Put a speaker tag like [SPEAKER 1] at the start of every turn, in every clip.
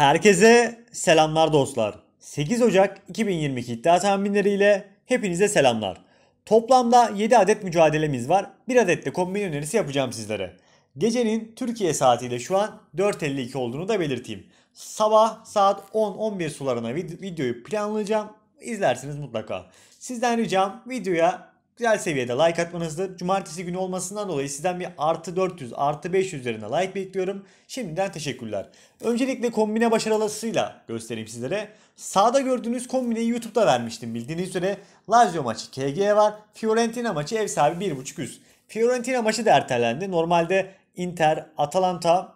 [SPEAKER 1] Herkese selamlar dostlar. 8 Ocak 2022 iddia tahminleriyle hepinize selamlar. Toplamda 7 adet mücadelemiz var. 1 adet de kombin önerisi yapacağım sizlere. Gecenin Türkiye saatiyle şu an 4.52 olduğunu da belirteyim. Sabah saat 10-11 sularına videoyu planlayacağım. İzlersiniz mutlaka. Sizden ricam videoya güzel seviyede like atmanızı cumartesi günü olmasından dolayı sizden bir artı 400 artı 500 üzerine like bekliyorum. Şimdiden teşekkürler. Öncelikle kombine başarılısıyla göstereyim sizlere. Sağda gördüğünüz kombineyi YouTube'da vermiştim bildiğiniz üzere. Lazio maçı KG var. Fiorentina maçı ev sahibi 1.5 üst. Fiorentina maçı da ertelendi. Normalde Inter, Atalanta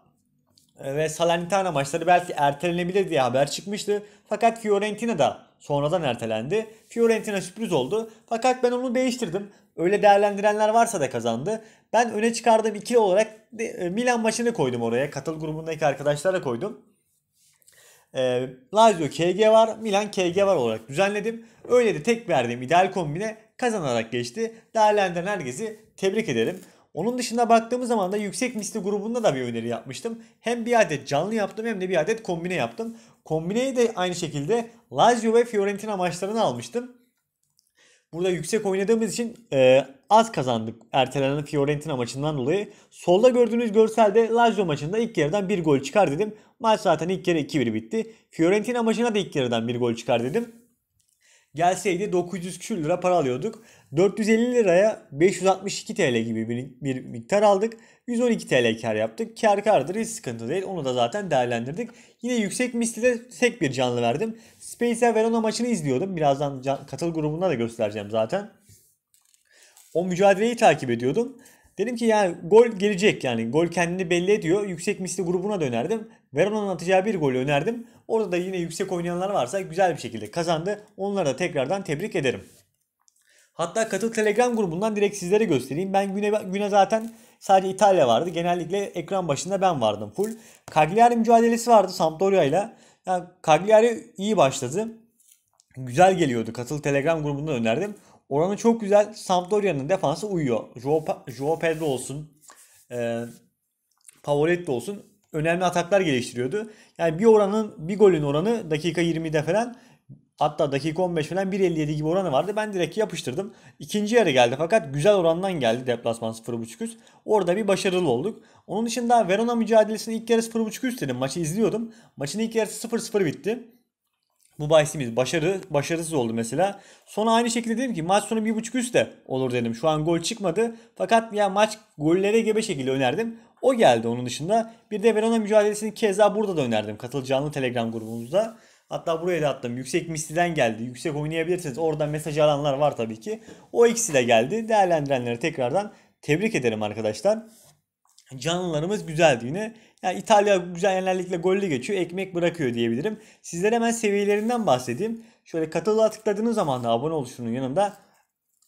[SPEAKER 1] e, ve Salernitana maçları belki ertelenebilir diye haber çıkmıştı. Fakat Fiorentina da sonradan ertelendi. Fiorentina sürpriz oldu. Fakat ben onu değiştirdim. Öyle değerlendirenler varsa da kazandı. Ben öne çıkardığım ikili olarak e, Milan maçını koydum oraya. Katıl grubundaki arkadaşlara koydum. E, Lazio KG var, Milan KG var olarak düzenledim. Öyle de tek verdiğim ideal kombine kazanarak geçti. Değerlendiren herkesi tebrik ederim. Onun dışında baktığımız zaman da yüksek misli grubunda da bir öneri yapmıştım. Hem bir adet canlı yaptım hem de bir adet kombine yaptım. Kombine'yi de aynı şekilde Lazio ve Fiorentina maçlarını almıştım. Burada yüksek oynadığımız için e, az kazandık ertelenen Fiorentina maçından dolayı. Solda gördüğünüz görselde Lazio maçında ilk yarıdan bir gol çıkar dedim. Maç zaten ilk yarı 2-1 bitti. Fiorentina maçına da ilk yarıdan bir gol çıkar dedim. Gelseydi 900 küsür lira para alıyorduk. 450 liraya 562 TL gibi bir, bir miktar aldık. 112 TL kar yaptık. Kar kardır hiç sıkıntı değil. Onu da zaten değerlendirdik. Yine yüksek misliyle tek bir canlı verdim. Spacer Verona maçını izliyordum. Birazdan can, katıl grubunda da göstereceğim zaten. O mücadeleyi takip ediyordum. Dedim ki yani gol gelecek yani gol kendini belli ediyor. Yüksek misli grubuna dönerdim. Verona'nın atacağı bir golü önerdim. Orada da yine yüksek oynayanlar varsa güzel bir şekilde kazandı. Onlara da tekrardan tebrik ederim. Hatta katıl Telegram grubundan direkt sizlere göstereyim. Ben güne, güne zaten sadece İtalya vardı. Genellikle ekran başında ben vardım full. Cagliari mücadelesi vardı Sampdoria ile. Yani Cagliari iyi başladı. Güzel geliyordu. Katıl Telegram grubundan önerdim. Oranı çok güzel. Sampdoria'nın defansı uyuyor. Joao, Joao Pedro olsun. E, Pavoletti olsun önemli ataklar geliştiriyordu. Yani bir oranın bir golün oranı dakika 20'de falan hatta dakika 15 falan 1.57 gibi oranı vardı. Ben direkt yapıştırdım. İkinci yarı geldi fakat güzel orandan geldi deplasman 0.5 üst. Orada bir başarılı olduk. Onun dışında Verona mücadelesinin ilk yarı 0.5 üst dedim. Maçı izliyordum. Maçın ilk yarısı 0-0 bitti. Bu bahisimiz başarı, başarısız oldu mesela. Sonra aynı şekilde dedim ki maç sonu 1.5 üst de olur dedim. Şu an gol çıkmadı. Fakat ya maç gollere gebe şekilde önerdim. O geldi onun dışında. Bir de Verona mücadelesini keza burada da önerdim. katılacağını Telegram grubumuzda. Hatta buraya da attım. Yüksek Misti'den geldi. Yüksek oynayabilirsiniz. Orada mesaj alanlar var tabii ki. O ikisi de geldi. Değerlendirenleri tekrardan tebrik ederim arkadaşlar. Canlılarımız güzeldi yine. Yani İtalya güzel genellikle gollü geçiyor. Ekmek bırakıyor diyebilirim. Sizlere hemen seviyelerinden bahsedeyim. Şöyle katıla tıkladığınız zaman da abone oluşunun yanında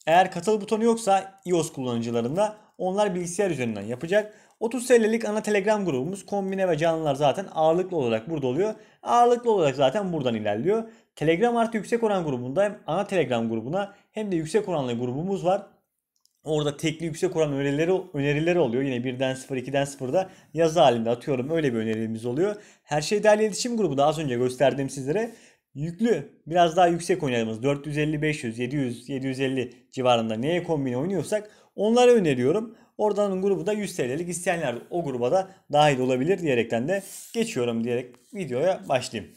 [SPEAKER 1] eğer katıl butonu yoksa iOS kullanıcılarında onlar bilgisayar üzerinden yapacak. 30 TL'lik ana Telegram grubumuz kombine ve canlılar zaten ağırlıklı olarak burada oluyor. Ağırlıklı olarak zaten buradan ilerliyor. Telegram artı yüksek oran grubunda hem ana Telegram grubuna hem de yüksek oranlı grubumuz var. Orada tekli yüksek oran önerileri, önerileri oluyor. Yine 1'den 0, 2'den 0'da yazı halinde atıyorum. Öyle bir önerimiz oluyor. Her şey değerli iletişim grubu da az önce gösterdiğim sizlere yüklü. Biraz daha yüksek oynadığımız 450, 500, 700, 750 civarında neye kombine oynuyorsak onları öneriyorum. Oradan grubu da 100 TL'lik isteyenler o gruba da dahil olabilir diyerekten de geçiyorum diyerek videoya başlayayım.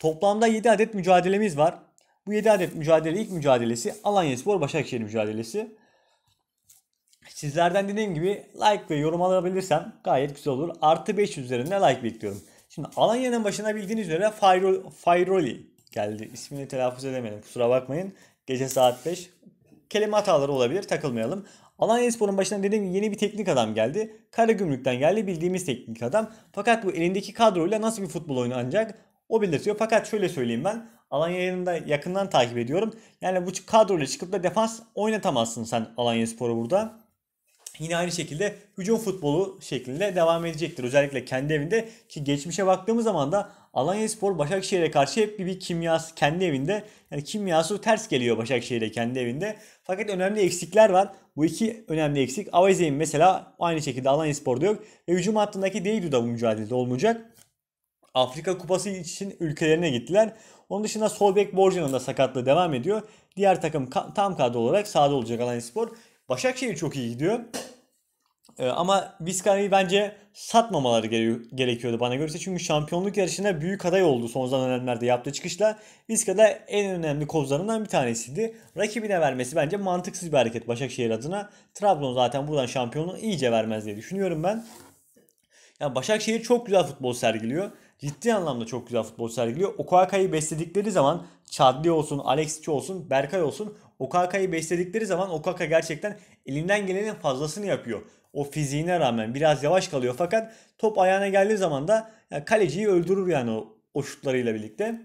[SPEAKER 1] Toplamda 7 adet mücadelemiz var. Bu 7 adet mücadele ilk mücadelesi Alanya Spor Başakşehir mücadelesi. Sizlerden dediğim gibi like ve yorum alabilirsem gayet güzel olur. Artı 500 üzerinde like bekliyorum. Şimdi Alanya'nın başına bildiğiniz üzere Fayroli, Fayroli geldi. İsmini telaffuz edemedim kusura bakmayın. Gece saat 5. Kelime hataları olabilir takılmayalım. Alanya Spor'un başına dediğim gibi yeni bir teknik adam geldi. Karagümrük'ten geldi bildiğimiz teknik adam. Fakat bu elindeki kadroyla nasıl bir futbol oynanacak o belirtiyor. Fakat şöyle söyleyeyim ben. Alanya'yı da yakından takip ediyorum. Yani bu kadroyla çıkıp da defans oynatamazsın sen Alanya Spor'u burada yine aynı şekilde hücum futbolu şeklinde devam edecektir. Özellikle kendi evinde ki geçmişe baktığımız zaman da Alanya Spor Başakşehir'e karşı hep bir, bir kimyası kendi evinde. Yani kimyası ters geliyor Başakşehir'e kendi evinde. Fakat önemli eksikler var. Bu iki önemli eksik. Avaze'in mesela aynı şekilde Alanya Spor'da yok. Ve hücum hattındaki Deydu da bu mücadelede olmayacak. Afrika Kupası için ülkelerine gittiler. Onun dışında Solbek Borjan'ın da sakatlığı devam ediyor. Diğer takım ka- tam kadro olarak sahada olacak Alanya Spor. Başakşehir çok iyi gidiyor. Ee, ama Vizcara'yı bence satmamaları gere- gerekiyordu bana görürse. Çünkü şampiyonluk yarışında büyük aday oldu son dönemlerde yaptığı çıkışla. Vizcara en önemli kozlarından bir tanesiydi. Rakibine vermesi bence mantıksız bir hareket Başakşehir adına. Trabzon zaten buradan şampiyonluğu iyice vermez diye düşünüyorum ben. Yani Başakşehir çok güzel futbol sergiliyor. Ciddi anlamda çok güzel futbol sergiliyor. Okuaka'yı besledikleri zaman Çadli olsun, Alexçi olsun, Berkay olsun Okaka'yı besledikleri zaman Okaka gerçekten elinden gelenin fazlasını yapıyor o fiziğine rağmen biraz yavaş kalıyor. Fakat top ayağına geldiği zaman da yani kaleciyi öldürür yani o, o şutlarıyla birlikte.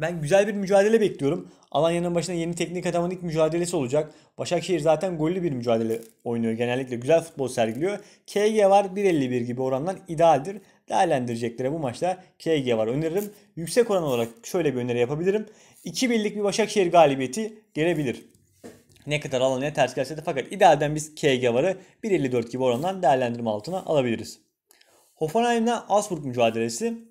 [SPEAKER 1] Ben güzel bir mücadele bekliyorum. Alanya'nın başına yeni teknik adamın ilk mücadelesi olacak. Başakşehir zaten gollü bir mücadele oynuyor. Genellikle güzel futbol sergiliyor. KG var 1.51 gibi orandan idealdir. Değerlendireceklere bu maçta KG var öneririm. Yüksek oran olarak şöyle bir öneri yapabilirim. 2 birlik bir Başakşehir galibiyeti gelebilir ne kadar alanıya ters gelse de fakat idealden biz KG varı 1.54 gibi orandan değerlendirme altına alabiliriz. Hoffenheim'le Asburg mücadelesi.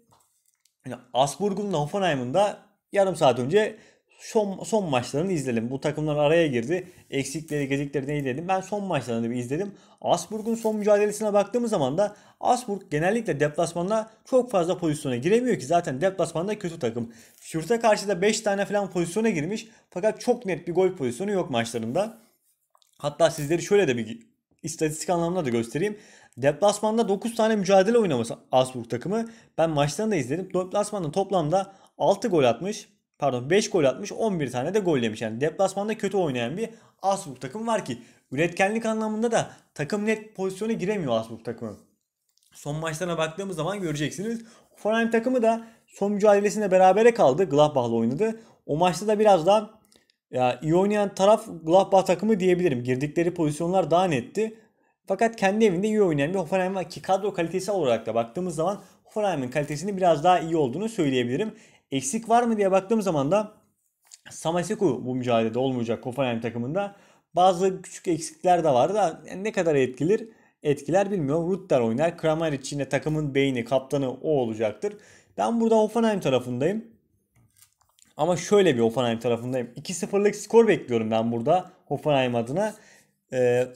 [SPEAKER 1] Yani Asburg'un da Hoffenheim'ın da yarım saat önce son, son maçlarını izledim. Bu takımlar araya girdi. Eksikleri, gecikleri neydi dedim. Ben son maçlarını bir izledim. Asburg'un son mücadelesine baktığımız zaman da Asburg genellikle deplasmanda çok fazla pozisyona giremiyor ki. Zaten deplasmanda kötü takım. Şurta karşı da 5 tane falan pozisyona girmiş. Fakat çok net bir gol pozisyonu yok maçlarında. Hatta sizleri şöyle de bir istatistik anlamında da göstereyim. Deplasmanda 9 tane mücadele oynaması Asburg takımı. Ben maçlarını da izledim. Deplasmanda toplamda 6 gol atmış pardon 5 gol atmış 11 tane de gol yemiş. Yani deplasmanda kötü oynayan bir Asburg takım var ki üretkenlik anlamında da takım net pozisyona giremiyor Asburg takımı. Son maçlarına baktığımız zaman göreceksiniz. Hoffenheim takımı da son mücadelesinde berabere kaldı. Gladbach'la oynadı. O maçta da biraz daha ya, iyi oynayan taraf Gladbach takımı diyebilirim. Girdikleri pozisyonlar daha netti. Fakat kendi evinde iyi oynayan bir Hoffenheim var ki kadro kalitesi olarak da baktığımız zaman Hoffenheim'in kalitesini biraz daha iyi olduğunu söyleyebilirim. Eksik var mı diye baktığım zaman da Samaseku bu mücadelede olmayacak Hoffenheim takımında. Bazı küçük eksikler de vardı. da ne kadar etkilir etkiler bilmiyorum. Rutter oynar. Kramer için de takımın beyni, kaptanı o olacaktır. Ben burada Hoffenheim tarafındayım. Ama şöyle bir Hoffenheim tarafındayım. 2-0'lık skor bekliyorum ben burada Hoffenheim adına. Ee,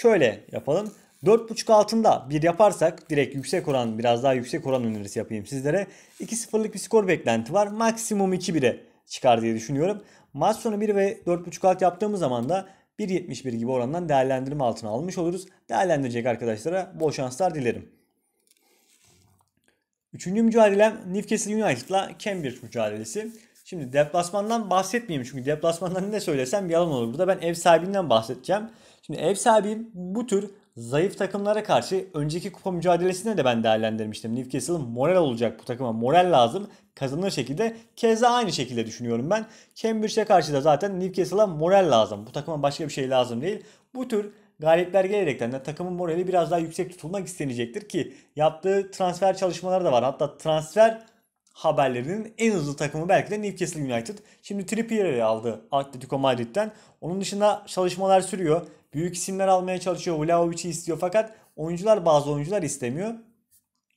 [SPEAKER 1] şöyle yapalım. 4.5 altında bir yaparsak direkt yüksek oran biraz daha yüksek oran önerisi yapayım sizlere. 2-0'lık bir skor beklenti var. Maksimum 2-1'e çıkar diye düşünüyorum. Maç sonu 1 ve 4.5 alt yaptığımız zaman da 1.71 gibi orandan değerlendirme altına almış oluruz. Değerlendirecek arkadaşlara bol şanslar dilerim. Üçüncü mücadelem Newcastle United'la Cambridge mücadelesi. Şimdi deplasmandan bahsetmeyeyim çünkü deplasmandan ne söylesem yalan olur. Burada ben ev sahibinden bahsedeceğim. Şimdi ev sahibi bu tür Zayıf takımlara karşı önceki kupa mücadelesinde de ben değerlendirmiştim. Newcastle moral olacak bu takıma. Moral lazım. Kazanır şekilde. Keza aynı şekilde düşünüyorum ben. Cambridge'e karşı da zaten Newcastle'a moral lazım. Bu takıma başka bir şey lazım değil. Bu tür galibler gelerekten de takımın morali biraz daha yüksek tutulmak istenecektir ki yaptığı transfer çalışmaları da var. Hatta transfer haberlerinin en hızlı takımı belki de Newcastle United. Şimdi Trippier'i aldı Atletico Madrid'den. Onun dışında çalışmalar sürüyor. Büyük isimler almaya çalışıyor. Vlahovic'i istiyor fakat oyuncular bazı oyuncular istemiyor.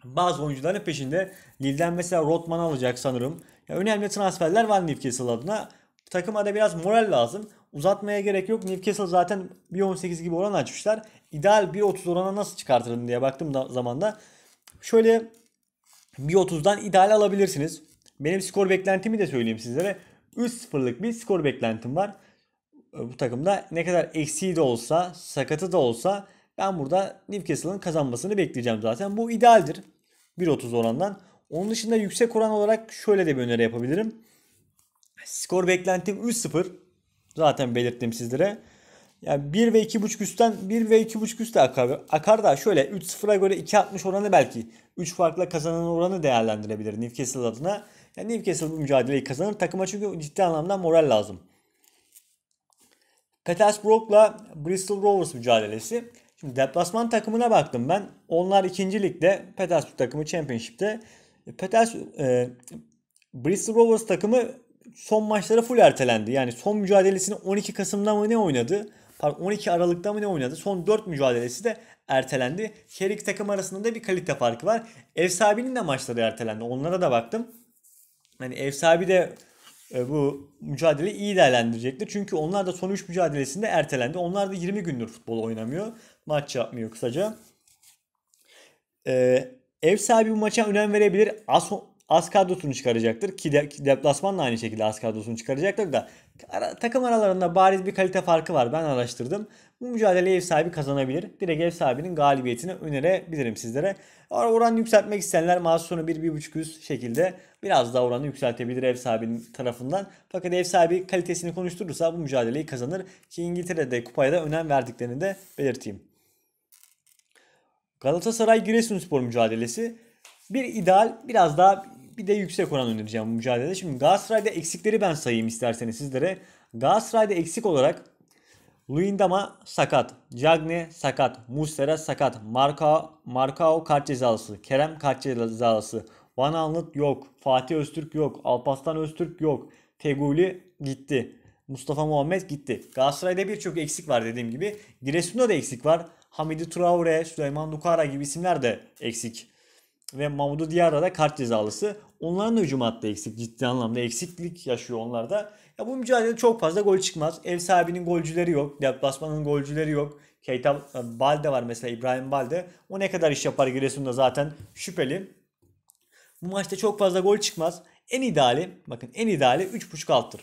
[SPEAKER 1] Bazı oyuncuların peşinde Lille'den mesela Rotman alacak sanırım. Ya önemli transferler var Newcastle adına. Takıma da biraz moral lazım. Uzatmaya gerek yok. Newcastle zaten 1.18 gibi oran açmışlar. İdeal 1.30 orana nasıl çıkartırım diye baktım da zamanda. Şöyle 1.30'dan ideal alabilirsiniz. Benim skor beklentimi de söyleyeyim sizlere. 3-0'lık bir skor beklentim var. E, bu takımda ne kadar eksiği de olsa, sakatı da olsa ben burada Newcastle'ın kazanmasını bekleyeceğim zaten. Bu idealdir. 1.30 orandan. Onun dışında yüksek oran olarak şöyle de bir öneri yapabilirim. Skor beklentim 3-0. Zaten belirttim sizlere. Yani 1 ve 2.5 üstten 1 ve 2.5 üstte akar. Akar da şöyle 3-0'a göre 2.60 oranı belki 3 farkla kazanan oranı değerlendirebilir Newcastle adına. Yani Newcastle bu mücadeleyi kazanır. Takıma çünkü ciddi anlamda moral lazım. Petersburg'la Bristol Rovers mücadelesi. Şimdi deplasman takımına baktım ben. Onlar ikinci ligde. Petersburg takımı Championship'te. E, Peters, e, Bristol Rovers takımı son maçları full ertelendi. Yani son mücadelesini 12 Kasım'da mı ne oynadı? Pardon 12 Aralık'ta mı ne oynadı? Son 4 mücadelesi de ertelendi. Her iki takım arasında da bir kalite farkı var. Ev sahibinin de maçları ertelendi. Onlara da baktım. Hani ev sahibi de e, bu mücadeleyi iyi değerlendirecektir. Çünkü onlar da son 3 mücadelesinde ertelendi. Onlar da 20 gündür futbol oynamıyor. Maç yapmıyor kısaca. E, ev sahibi bu maça önem verebilir. Az, az kadrosunu çıkaracaktır. Ki, de, ki deplasman da aynı şekilde az kadrosunu çıkaracaktır da ara, takım aralarında bariz bir kalite farkı var. Ben araştırdım. Bu mücadeleyi ev sahibi kazanabilir. Direkt ev sahibinin galibiyetini önerebilirim sizlere. Oran yükseltmek isteyenler maç sonu 1-1.5 üst şekilde biraz daha oranı yükseltebilir ev sahibinin tarafından. Fakat ev sahibi kalitesini konuşturursa bu mücadeleyi kazanır. Ki İngiltere'de kupaya da önem verdiklerini de belirteyim. Galatasaray Giresunspor mücadelesi bir ideal biraz daha bir de yüksek oran önereceğim bu mücadelede. Şimdi Galatasaray'da eksikleri ben sayayım isterseniz sizlere. Galatasaray'da eksik olarak Luindama sakat. Cagne sakat. Mustera sakat. Marka, Markao kart cezalısı. Kerem kart cezalısı. Van Alnıt yok. Fatih Öztürk yok. Alpaslan Öztürk yok. Teguli gitti. Mustafa Muhammed gitti. Galatasaray'da birçok eksik var dediğim gibi. Giresun'da da eksik var. Hamidi Traore, Süleyman Nukara gibi isimler de eksik ve Mamudu Diyar'da da kart cezalısı. Onların da hücum hattı eksik. Ciddi anlamda eksiklik yaşıyor onlar da. Ya bu mücadelede çok fazla gol çıkmaz. Ev sahibinin golcüleri yok. Deplasmanın golcüleri yok. Keita e, Balde var mesela İbrahim Balde. O ne kadar iş yapar Giresun'da zaten şüpheli. Bu maçta çok fazla gol çıkmaz. En ideali bakın en ideali 3.5 alttır.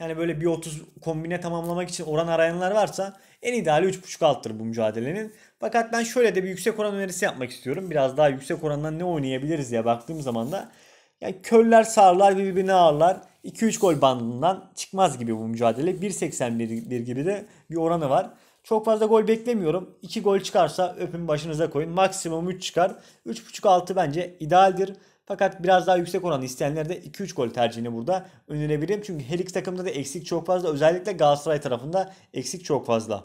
[SPEAKER 1] Yani böyle bir 30 kombine tamamlamak için oran arayanlar varsa en ideali 3.5 alttır bu mücadelenin. Fakat ben şöyle de bir yüksek oran önerisi yapmak istiyorum. Biraz daha yüksek orandan ne oynayabiliriz diye baktığım zaman da yani köller sağırlar birbirine ağırlar. 2-3 gol bandından çıkmaz gibi bu mücadele. 1.81 gibi de bir oranı var. Çok fazla gol beklemiyorum. 2 gol çıkarsa öpün başınıza koyun. Maksimum 3 çıkar. 3.5 altı bence idealdir. Fakat biraz daha yüksek oran isteyenlere de 2-3 gol tercihini burada önerebilirim. Çünkü her iki takımda da eksik çok fazla. Özellikle Galatasaray tarafında eksik çok fazla.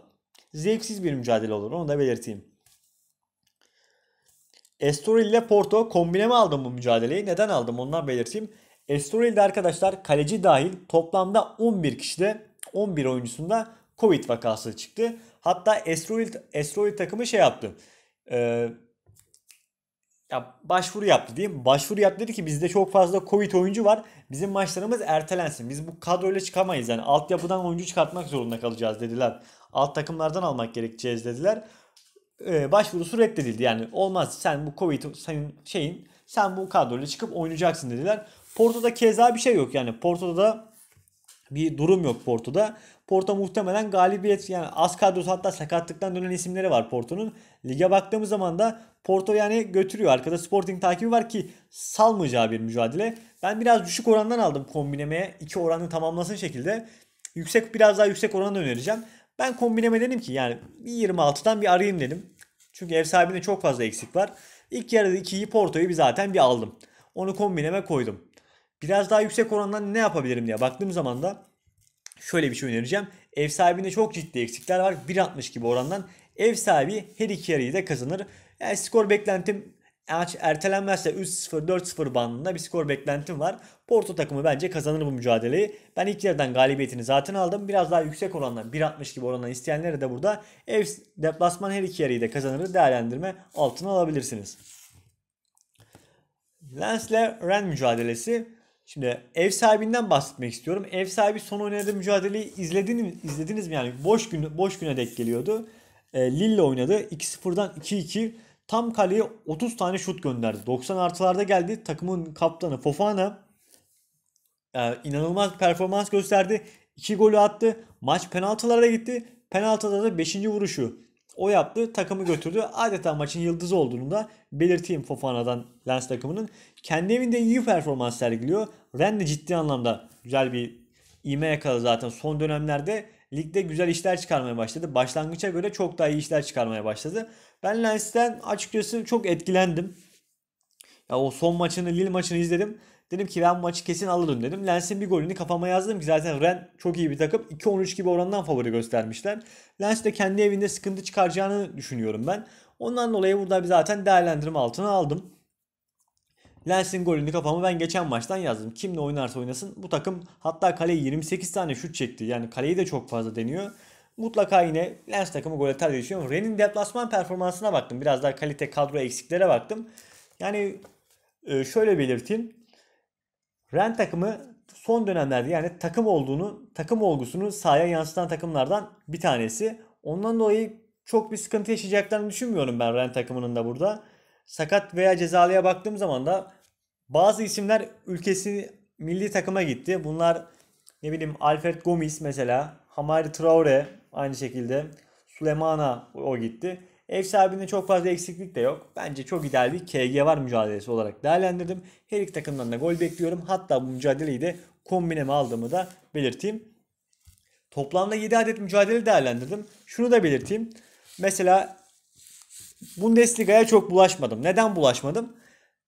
[SPEAKER 1] Zevksiz bir mücadele olur onu da belirteyim. Estoril ile Porto kombine mi aldım bu mücadeleyi? Neden aldım ondan belirteyim. Estoril'de arkadaşlar kaleci dahil toplamda 11 kişide 11 oyuncusunda Covid vakası çıktı. Hatta Estoril, Estoril takımı şey yaptı. E, ya başvuru yaptı diyeyim. Başvuru yaptı dedi ki bizde çok fazla Covid oyuncu var. Bizim maçlarımız ertelensin. Biz bu kadroyla çıkamayız. Yani altyapıdan oyuncu çıkartmak zorunda kalacağız dediler. Alt takımlardan almak gerekeceğiz dediler. Ee, başvurusu reddedildi. Yani olmaz sen bu Covid senin şeyin sen bu kadroyla çıkıp oynayacaksın dediler. Porto'da keza bir şey yok. Yani Porto'da bir durum yok Porto'da. Porto muhtemelen galibiyet yani az kadrosu hatta sakatlıktan dönen isimleri var Porto'nun. Lige baktığımız zaman da Porto yani götürüyor. Arkada Sporting takibi var ki salmayacağı bir mücadele. Ben biraz düşük orandan aldım kombinemeye. iki oranı tamamlasın şekilde. Yüksek biraz daha yüksek oranı önereceğim. Ben kombineme dedim ki yani 26'dan bir arayayım dedim. Çünkü ev sahibinde çok fazla eksik var. İlk yarıda 2'yi Porto'yu bir zaten bir aldım. Onu kombineme koydum biraz daha yüksek orandan ne yapabilirim diye baktığım zaman da şöyle bir şey önereceğim. Ev sahibinde çok ciddi eksikler var. 1.60 gibi orandan ev sahibi her iki yarıyı da kazanır. Yani skor beklentim maç ertelenmezse 3-0 4-0 bandında bir skor beklentim var. Porto takımı bence kazanır bu mücadeleyi. Ben ilk yerden galibiyetini zaten aldım. Biraz daha yüksek orandan 1.60 gibi orandan isteyenlere de burada ev deplasman her iki yarıyı da kazanır değerlendirme altına alabilirsiniz. Lens ile Ren mücadelesi Şimdi ev sahibinden bahsetmek istiyorum. Ev sahibi son oynadığı mücadeleyi izlediniz, mi? İzlediniz mi? Yani boş gün boş güne denk geliyordu. E, Lille oynadı. 2-0'dan 2-2. Tam kaleye 30 tane şut gönderdi. 90 artılarda geldi. Takımın kaptanı Fofana e, inanılmaz performans gösterdi. 2 golü attı. Maç penaltılara gitti. Penaltıda da 5. vuruşu. O yaptı takımı götürdü. Adeta maçın yıldızı olduğunu da belirteyim Fofana'dan Lens takımının. Kendi evinde iyi performans sergiliyor. Rennes de ciddi anlamda güzel bir ime yakaladı zaten. Son dönemlerde ligde güzel işler çıkarmaya başladı. Başlangıça göre çok daha iyi işler çıkarmaya başladı. Ben Lens'ten açıkçası çok etkilendim. Ya o son maçını, Lille maçını izledim. Dedim ki ben bu maçı kesin alırım dedim. Lens'in bir golünü kafama yazdım ki zaten Ren çok iyi bir takım. 2-13 gibi orandan favori göstermişler. Lens de kendi evinde sıkıntı çıkaracağını düşünüyorum ben. Ondan dolayı burada bir zaten değerlendirme altına aldım. Lens'in golünü kafamı ben geçen maçtan yazdım. Kimle oynarsa oynasın bu takım hatta kaleye 28 tane şut çekti. Yani kaleyi de çok fazla deniyor. Mutlaka yine Lens takımı gol atar diye düşünüyorum. Ren'in deplasman performansına baktım. Biraz daha kalite kadro eksiklere baktım. Yani e, şöyle belirteyim. Ren takımı son dönemlerde yani takım olduğunu, takım olgusunu sahaya yansıtan takımlardan bir tanesi. Ondan dolayı çok bir sıkıntı yaşayacaklarını düşünmüyorum ben Ren takımının da burada. Sakat veya cezalıya baktığım zaman da bazı isimler ülkesi milli takıma gitti. Bunlar ne bileyim Alfred Gomis mesela, Hamari Traore aynı şekilde, Sulemana o gitti. Ev sahibinde çok fazla eksiklik de yok. Bence çok ideal bir KG var mücadelesi olarak değerlendirdim. Her iki takımdan da gol bekliyorum. Hatta bu mücadeleyi de kombineme aldığımı da belirteyim. Toplamda 7 adet mücadele değerlendirdim. Şunu da belirteyim. Mesela Bundesliga'ya çok bulaşmadım. Neden bulaşmadım?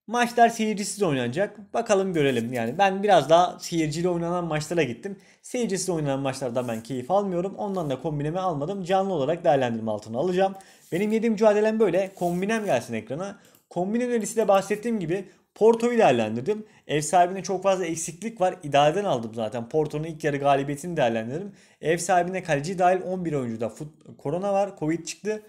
[SPEAKER 1] Maçlar seyircisiz oynanacak. Bakalım görelim. Yani ben biraz daha seyirciyle oynanan maçlara gittim. Seyircisiz oynanan maçlardan ben keyif almıyorum. Ondan da kombinemi almadım. Canlı olarak değerlendirme altına alacağım. Benim yediğim mücadelem böyle. Kombinem gelsin ekrana. Kombin önerisi de bahsettiğim gibi Porto'yu değerlendirdim. Ev sahibinde çok fazla eksiklik var. İdareden aldım zaten. Porto'nun ilk yarı galibiyetini değerlendirdim. Ev sahibinde kaleci dahil 11 oyuncuda fut- korona var. Covid çıktı.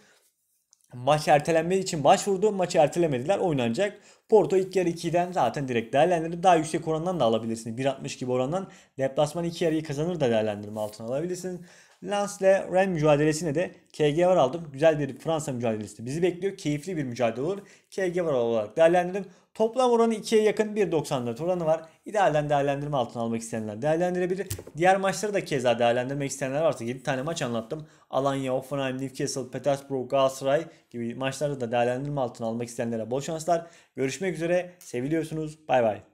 [SPEAKER 1] Maç ertelenme için başvurdu. Maçı ertelemediler. Oynanacak. Porto ilk yarı 2'den zaten direkt değerlendirdim. Daha yüksek orandan da alabilirsiniz. 1.60 gibi orandan. Deplasman 2 yarıyı kazanır da değerlendirme altına alabilirsiniz. Lens ile Ren mücadelesine de KG var aldım. Güzel bir Fransa mücadelesi bizi bekliyor. Keyifli bir mücadele olur. KG var olarak değerlendirdim. Toplam oranı 2'ye yakın 1.94 oranı var. İdealden değerlendirme altına almak isteyenler değerlendirebilir. Diğer maçları da keza değerlendirmek isteyenler varsa 7 tane maç anlattım. Alanya, Offenheim, Newcastle, Petersburg, Galatasaray gibi maçları da değerlendirme altına almak isteyenlere bol şanslar. Görüşmek üzere. Seviliyorsunuz. Bay bay.